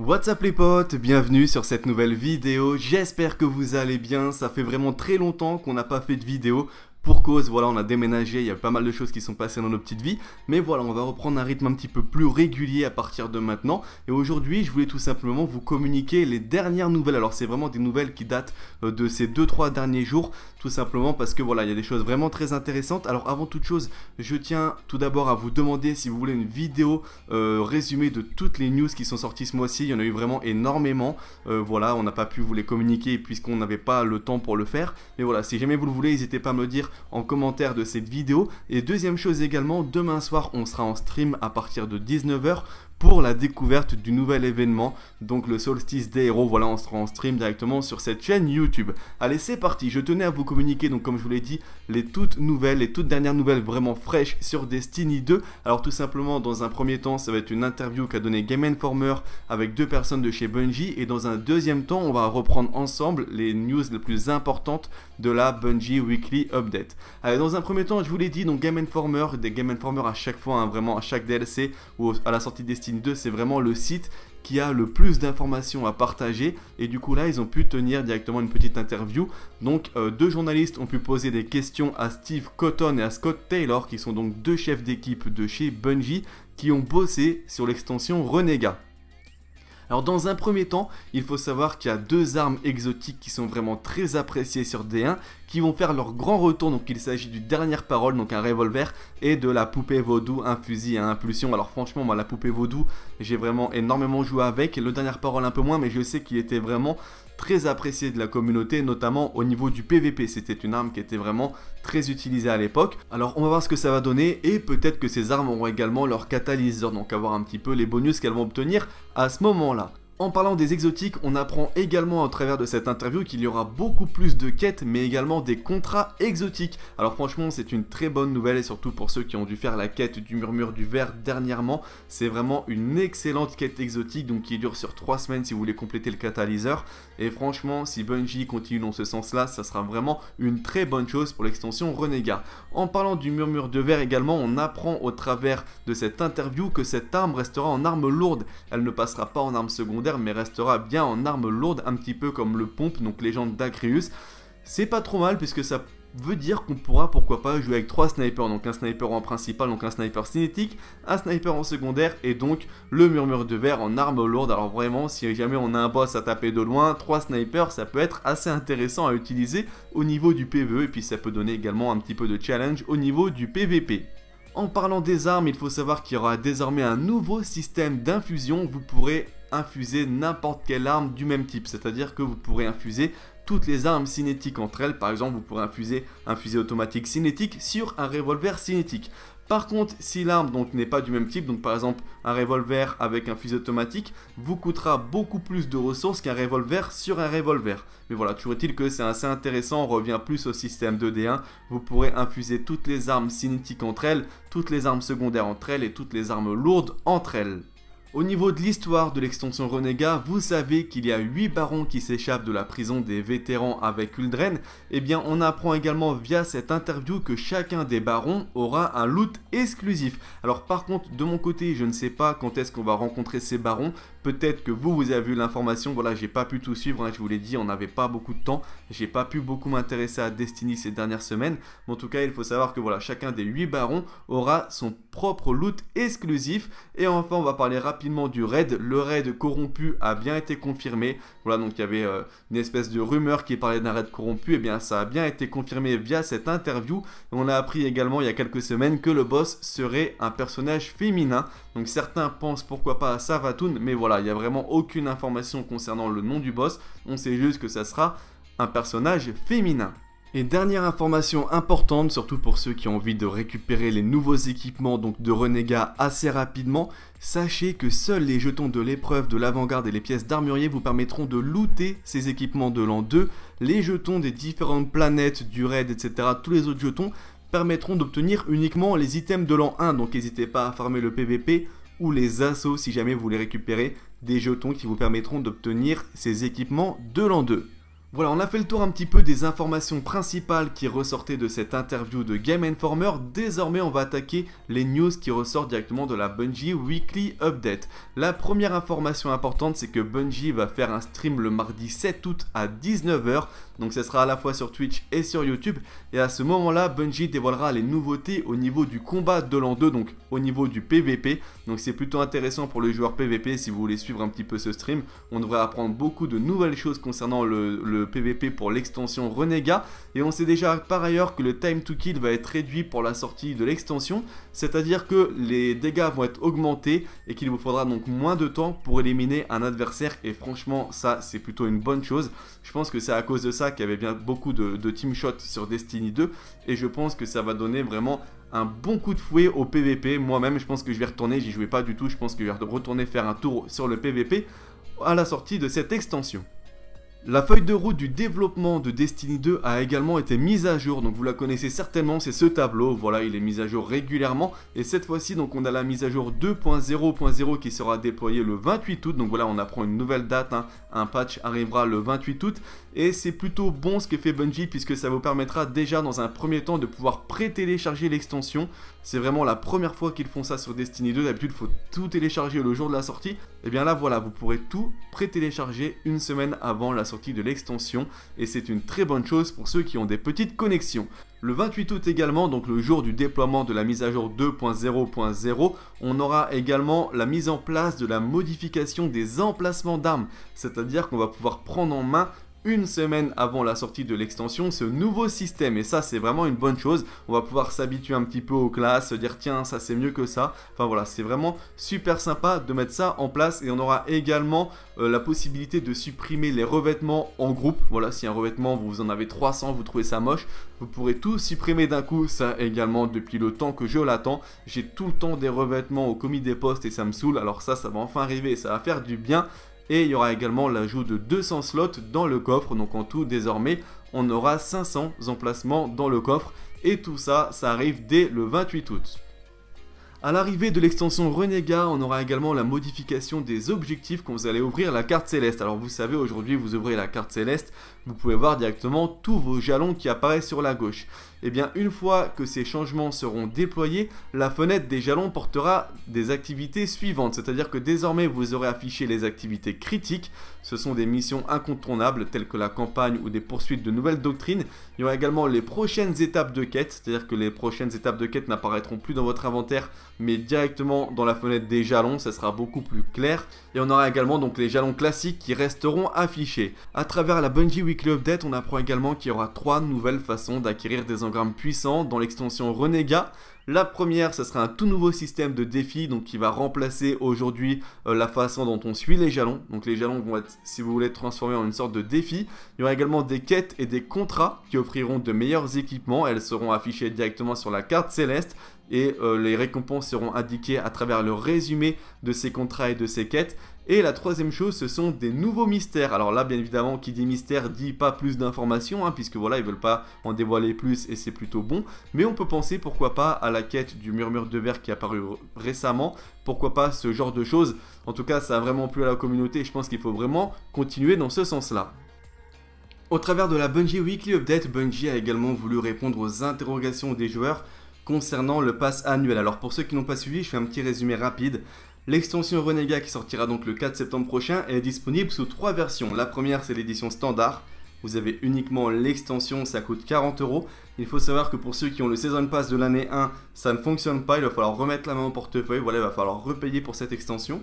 What's up les potes, bienvenue sur cette nouvelle vidéo, j'espère que vous allez bien, ça fait vraiment très longtemps qu'on n'a pas fait de vidéo, pour cause, voilà, on a déménagé, il y a pas mal de choses qui sont passées dans nos petites vies. Mais voilà, on va reprendre un rythme un petit peu plus régulier à partir de maintenant. Et aujourd'hui, je voulais tout simplement vous communiquer les dernières nouvelles. Alors, c'est vraiment des nouvelles qui datent euh, de ces 2-3 derniers jours, tout simplement parce que voilà, il y a des choses vraiment très intéressantes. Alors, avant toute chose, je tiens tout d'abord à vous demander si vous voulez une vidéo euh, résumée de toutes les news qui sont sorties ce mois-ci. Il y en a eu vraiment énormément. Euh, voilà, on n'a pas pu vous les communiquer puisqu'on n'avait pas le temps pour le faire. Mais voilà, si jamais vous le voulez, n'hésitez pas à me dire en commentaire de cette vidéo. Et deuxième chose également, demain soir on sera en stream à partir de 19h pour la découverte du nouvel événement, donc le solstice des héros. Voilà, on sera en stream directement sur cette chaîne YouTube. Allez, c'est parti. Je tenais à vous communiquer, donc comme je vous l'ai dit, les toutes nouvelles, les toutes dernières nouvelles vraiment fraîches sur Destiny 2. Alors tout simplement, dans un premier temps, ça va être une interview qu'a donné Game Informer avec deux personnes de chez Bungie. Et dans un deuxième temps, on va reprendre ensemble les news les plus importantes de la Bungie Weekly Update. Allez, dans un premier temps, je vous l'ai dit, donc Game Informer, des Game Informer à chaque fois, hein, vraiment à chaque DLC ou à la sortie de Destiny 2, c'est vraiment le site qui a le plus d'informations à partager et du coup là ils ont pu tenir directement une petite interview donc euh, deux journalistes ont pu poser des questions à Steve Cotton et à Scott Taylor qui sont donc deux chefs d'équipe de chez Bungie qui ont bossé sur l'extension Renega. Alors dans un premier temps, il faut savoir qu'il y a deux armes exotiques qui sont vraiment très appréciées sur D1, qui vont faire leur grand retour, donc il s'agit du Dernière Parole, donc un revolver, et de la poupée vaudou, un fusil à impulsion. Alors franchement, moi la poupée vaudou, j'ai vraiment énormément joué avec, le Dernière Parole un peu moins, mais je sais qu'il était vraiment très appréciée de la communauté, notamment au niveau du PVP. C'était une arme qui était vraiment très utilisée à l'époque. Alors on va voir ce que ça va donner et peut-être que ces armes auront également leur catalyseur, donc avoir un petit peu les bonus qu'elles vont obtenir à ce moment-là. En parlant des exotiques, on apprend également au travers de cette interview qu'il y aura beaucoup plus de quêtes mais également des contrats exotiques. Alors franchement c'est une très bonne nouvelle et surtout pour ceux qui ont dû faire la quête du murmure du verre dernièrement, c'est vraiment une excellente quête exotique donc qui dure sur 3 semaines si vous voulez compléter le catalyseur. Et franchement si Bungie continue dans ce sens là, ça sera vraiment une très bonne chose pour l'extension Renégat. En parlant du murmure de verre également, on apprend au travers de cette interview que cette arme restera en arme lourde, elle ne passera pas en arme secondaire mais restera bien en arme lourde, un petit peu comme le pompe, donc légende d'Acrius C'est pas trop mal puisque ça veut dire qu'on pourra pourquoi pas jouer avec trois snipers, donc un sniper en principal, donc un sniper cinétique, un sniper en secondaire et donc le murmure de verre en arme lourde. Alors vraiment, si jamais on a un boss à taper de loin, trois snipers, ça peut être assez intéressant à utiliser au niveau du PvE et puis ça peut donner également un petit peu de challenge au niveau du PvP. En parlant des armes, il faut savoir qu'il y aura désormais un nouveau système d'infusion. Vous pourrez infuser n'importe quelle arme du même type. C'est-à-dire que vous pourrez infuser toutes les armes cinétiques entre elles. Par exemple, vous pourrez infuser un fusil automatique cinétique sur un revolver cinétique. Par contre, si l'arme n'est pas du même type, donc par exemple un revolver avec un fusil automatique, vous coûtera beaucoup plus de ressources qu'un revolver sur un revolver. Mais voilà, toujours est-il que c'est assez intéressant, on revient plus au système 2D1, vous pourrez infuser toutes les armes cinétiques entre elles, toutes les armes secondaires entre elles et toutes les armes lourdes entre elles. Au niveau de l'histoire de l'extension Renega, vous savez qu'il y a 8 barons qui s'échappent de la prison des vétérans avec Uldren, et eh bien on apprend également via cette interview que chacun des barons aura un loot exclusif. Alors par contre de mon côté je ne sais pas quand est-ce qu'on va rencontrer ces barons, Peut-être que vous, vous avez vu l'information. Voilà, j'ai pas pu tout suivre. je vous l'ai dit, on n'avait pas beaucoup de temps. J'ai pas pu beaucoup m'intéresser à Destiny ces dernières semaines. en tout cas, il faut savoir que voilà, chacun des 8 barons aura son propre loot exclusif. Et enfin, on va parler rapidement du raid. Le raid corrompu a bien été confirmé. Voilà, donc il y avait euh, une espèce de rumeur qui parlait d'un raid corrompu. Et eh bien, ça a bien été confirmé via cette interview. On a appris également il y a quelques semaines que le boss serait un personnage féminin. Donc certains pensent pourquoi pas à Savatoun. mais voilà voilà, il n'y a vraiment aucune information concernant le nom du boss, on sait juste que ça sera un personnage féminin. Et dernière information importante, surtout pour ceux qui ont envie de récupérer les nouveaux équipements donc de Renega assez rapidement, sachez que seuls les jetons de l'épreuve de l'avant-garde et les pièces d'armurier vous permettront de looter ces équipements de l'an 2. Les jetons des différentes planètes, du raid, etc., tous les autres jetons permettront d'obtenir uniquement les items de l'an 1, donc n'hésitez pas à farmer le PVP ou les assauts si jamais vous voulez récupérer des jetons qui vous permettront d'obtenir ces équipements de l'an 2. Voilà, on a fait le tour un petit peu des informations principales qui ressortaient de cette interview de Game Informer. Désormais, on va attaquer les news qui ressortent directement de la Bungie Weekly Update. La première information importante, c'est que Bungie va faire un stream le mardi 7 août à 19h. Donc, ce sera à la fois sur Twitch et sur YouTube. Et à ce moment-là, Bungie dévoilera les nouveautés au niveau du combat de l'an 2, donc au niveau du PVP. Donc, c'est plutôt intéressant pour les joueurs PVP si vous voulez suivre un petit peu ce stream. On devrait apprendre beaucoup de nouvelles choses concernant le PVP pour l'extension Renégat. Et on sait déjà par ailleurs que le time to kill va être réduit pour la sortie de l'extension, c'est-à-dire que les dégâts vont être augmentés et qu'il vous faudra donc moins de temps pour éliminer un adversaire. Et franchement, ça c'est plutôt une bonne chose. Je pense que c'est à cause de ça qu'il y avait bien beaucoup de, de team shots sur Destiny 2 et je pense que ça va donner vraiment un bon coup de fouet au PVP. Moi-même, je pense que je vais retourner, j'y jouais pas du tout, je pense que je vais retourner faire un tour sur le PVP à la sortie de cette extension. La feuille de route du développement de Destiny 2 a également été mise à jour, donc vous la connaissez certainement, c'est ce tableau, voilà il est mis à jour régulièrement, et cette fois-ci donc on a la mise à jour 2.0.0 qui sera déployée le 28 août, donc voilà on apprend une nouvelle date, hein. un patch arrivera le 28 août, et c'est plutôt bon ce que fait Bungie puisque ça vous permettra déjà dans un premier temps de pouvoir pré-télécharger l'extension, c'est vraiment la première fois qu'ils font ça sur Destiny 2, d'habitude il faut tout télécharger le jour de la sortie, et eh bien là voilà vous pourrez tout pré-télécharger une semaine avant la sortie de l'extension, et c'est une très bonne chose pour ceux qui ont des petites connexions. Le 28 août également, donc le jour du déploiement de la mise à jour 2.0.0, on aura également la mise en place de la modification des emplacements d'armes, c'est-à-dire qu'on va pouvoir prendre en main une semaine avant la sortie de l'extension ce nouveau système et ça c'est vraiment une bonne chose. On va pouvoir s'habituer un petit peu aux classes, se dire tiens ça c'est mieux que ça. Enfin voilà c'est vraiment super sympa de mettre ça en place et on aura également euh, la possibilité de supprimer les revêtements en groupe. Voilà si un revêtement vous en avez 300 vous trouvez ça moche vous pourrez tout supprimer d'un coup ça également depuis le temps que je l'attends. J'ai tout le temps des revêtements au commis des postes et ça me saoule alors ça ça va enfin arriver ça va faire du bien et il y aura également l'ajout de 200 slots dans le coffre, donc en tout désormais on aura 500 emplacements dans le coffre et tout ça, ça arrive dès le 28 août. À l'arrivée de l'extension Renega on aura également la modification des objectifs quand vous allez ouvrir la carte céleste. Alors vous savez, aujourd'hui vous ouvrez la carte céleste, vous pouvez voir directement tous vos jalons qui apparaissent sur la gauche. Et eh bien une fois que ces changements seront déployés, la fenêtre des jalons portera des activités suivantes, c'est-à-dire que désormais vous aurez affiché les activités critiques, ce sont des missions incontournables telles que la campagne ou des poursuites de nouvelles doctrines, il y aura également les prochaines étapes de quête, c'est-à-dire que les prochaines étapes de quête n'apparaîtront plus dans votre inventaire mais directement dans la fenêtre des jalons, ça sera beaucoup plus clair, et on aura également donc les jalons classiques qui resteront affichés. À travers la Bungie Weekly Update, on apprend également qu'il y aura trois nouvelles façons d'acquérir des puissant dans l'extension Renega. La première, ce sera un tout nouveau système de défi donc qui va remplacer aujourd'hui euh, la façon dont on suit les jalons. Donc les jalons vont être, si vous voulez, transformés en une sorte de défi. Il y aura également des quêtes et des contrats qui offriront de meilleurs équipements. Elles seront affichées directement sur la carte céleste et euh, les récompenses seront indiquées à travers le résumé de ces contrats et de ces quêtes. Et la troisième chose, ce sont des nouveaux mystères. Alors là, bien évidemment, qui dit mystère dit pas plus d'informations, hein, puisque voilà, ils veulent pas en dévoiler plus et c'est plutôt bon. Mais on peut penser, pourquoi pas, à la quête du murmure de verre qui est apparu récemment. Pourquoi pas ce genre de choses En tout cas, ça a vraiment plu à la communauté et je pense qu'il faut vraiment continuer dans ce sens-là. Au travers de la Bungie Weekly Update, Bungie a également voulu répondre aux interrogations des joueurs concernant le pass annuel. Alors pour ceux qui n'ont pas suivi, je fais un petit résumé rapide. L'extension Renega qui sortira donc le 4 septembre prochain est disponible sous trois versions. La première c'est l'édition standard. Vous avez uniquement l'extension, ça coûte 40 euros. Il faut savoir que pour ceux qui ont le Season Pass de l'année 1, ça ne fonctionne pas. Il va falloir remettre la main au portefeuille. Voilà, il va falloir repayer pour cette extension.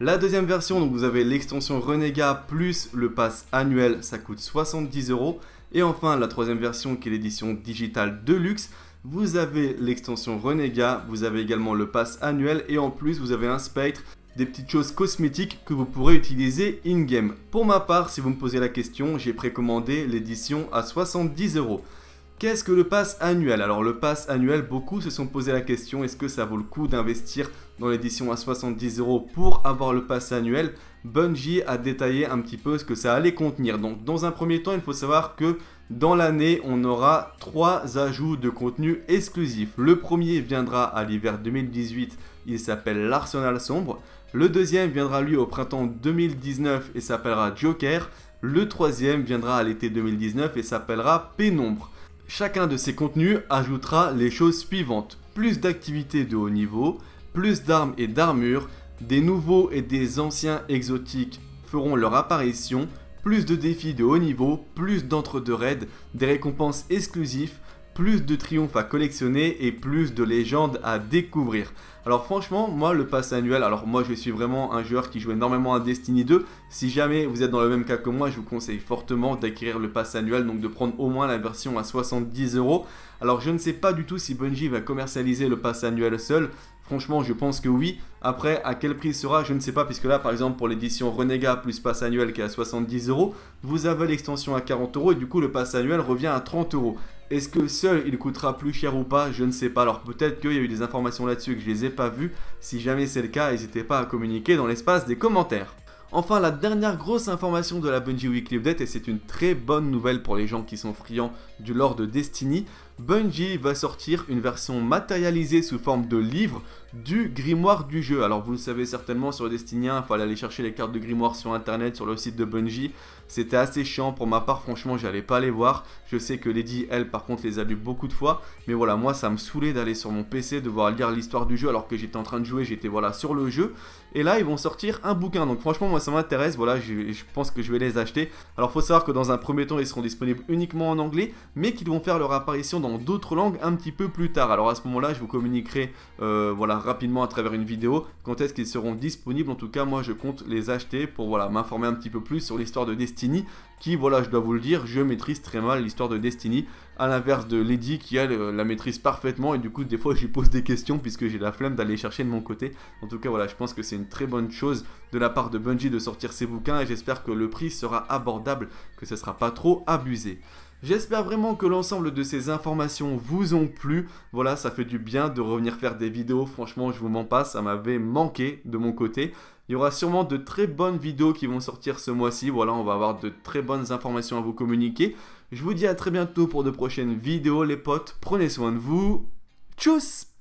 La deuxième version, donc vous avez l'extension Renega plus le pass annuel, ça coûte 70 euros. Et enfin, la troisième version qui est l'édition digitale de luxe, vous avez l'extension Renega, vous avez également le pass annuel et en plus vous avez un spectre des petites choses cosmétiques que vous pourrez utiliser in-game. Pour ma part, si vous me posez la question, j'ai précommandé l'édition à 70 euros. Qu'est-ce que le pass annuel Alors le pass annuel, beaucoup se sont posé la question, est-ce que ça vaut le coup d'investir dans l'édition à 70 euros pour avoir le pass annuel Bungie a détaillé un petit peu ce que ça allait contenir. Donc dans un premier temps, il faut savoir que dans l'année, on aura trois ajouts de contenu exclusif. Le premier viendra à l'hiver 2018, il s'appelle l'Arsenal sombre. Le deuxième viendra lui au printemps 2019 et s'appellera Joker. Le troisième viendra à l'été 2019 et s'appellera Pénombre. Chacun de ces contenus ajoutera les choses suivantes. Plus d'activités de haut niveau, plus d'armes et d'armures, des nouveaux et des anciens exotiques feront leur apparition, plus de défis de haut niveau, plus d'entre-deux raids, des récompenses exclusives, plus de triomphes à collectionner et plus de légendes à découvrir. Alors franchement, moi le pass annuel, alors moi je suis vraiment un joueur qui joue énormément à Destiny 2. Si jamais vous êtes dans le même cas que moi, je vous conseille fortement d'acquérir le pass annuel, donc de prendre au moins la version à 70 euros. Alors je ne sais pas du tout si Bungie va commercialiser le pass annuel seul, Franchement, je pense que oui. Après, à quel prix il sera, je ne sais pas, puisque là, par exemple, pour l'édition Renega plus passe annuel qui est à 70 euros, vous avez l'extension à 40 euros et du coup, le passe annuel revient à 30 euros. Est-ce que seul il coûtera plus cher ou pas Je ne sais pas. Alors peut-être qu'il y a eu des informations là-dessus que je ne les ai pas vues. Si jamais c'est le cas, n'hésitez pas à communiquer dans l'espace des commentaires. Enfin, la dernière grosse information de la Bungie Weekly Update, et c'est une très bonne nouvelle pour les gens qui sont friands du lore de Destiny, Bungie va sortir une version matérialisée sous forme de livre du grimoire du jeu. Alors vous le savez certainement sur 1, il fallait aller chercher les cartes de grimoire sur internet, sur le site de Bungie. C'était assez chiant pour ma part, franchement j'allais pas les voir. Je sais que Lady, elle par contre les a lus beaucoup de fois. Mais voilà, moi ça me saoulait d'aller sur mon PC, De voir lire l'histoire du jeu alors que j'étais en train de jouer, j'étais voilà sur le jeu. Et là ils vont sortir un bouquin, donc franchement moi ça m'intéresse, voilà je, pense que je vais les acheter. Alors faut savoir que dans un premier temps ils seront disponibles uniquement en anglais, mais qu'ils vont faire leur apparition dans d'autres langues un petit peu plus tard. Alors à ce moment là je vous communiquerai euh, voilà rapidement à travers une vidéo. Quand est-ce qu'ils seront disponibles En tout cas, moi, je compte les acheter pour voilà m'informer un petit peu plus sur l'histoire de Destiny, qui, voilà, je dois vous le dire, je maîtrise très mal l'histoire de Destiny, à l'inverse de Lady qui, elle, euh, la maîtrise parfaitement, et du coup, des fois, je lui pose des questions puisque j'ai la flemme d'aller chercher de mon côté. En tout cas, voilà, je pense que c'est une très bonne chose de la part de Bungie de sortir ces bouquins, et j'espère que le prix sera abordable, que ce sera pas trop abusé. J'espère vraiment que l'ensemble de ces informations vous ont plu. Voilà, ça fait du bien de revenir faire des vidéos. Franchement, je vous mens pas, ça m'avait manqué de mon côté. Il y aura sûrement de très bonnes vidéos qui vont sortir ce mois-ci. Voilà, on va avoir de très bonnes informations à vous communiquer. Je vous dis à très bientôt pour de prochaines vidéos, les potes. Prenez soin de vous. Tchuss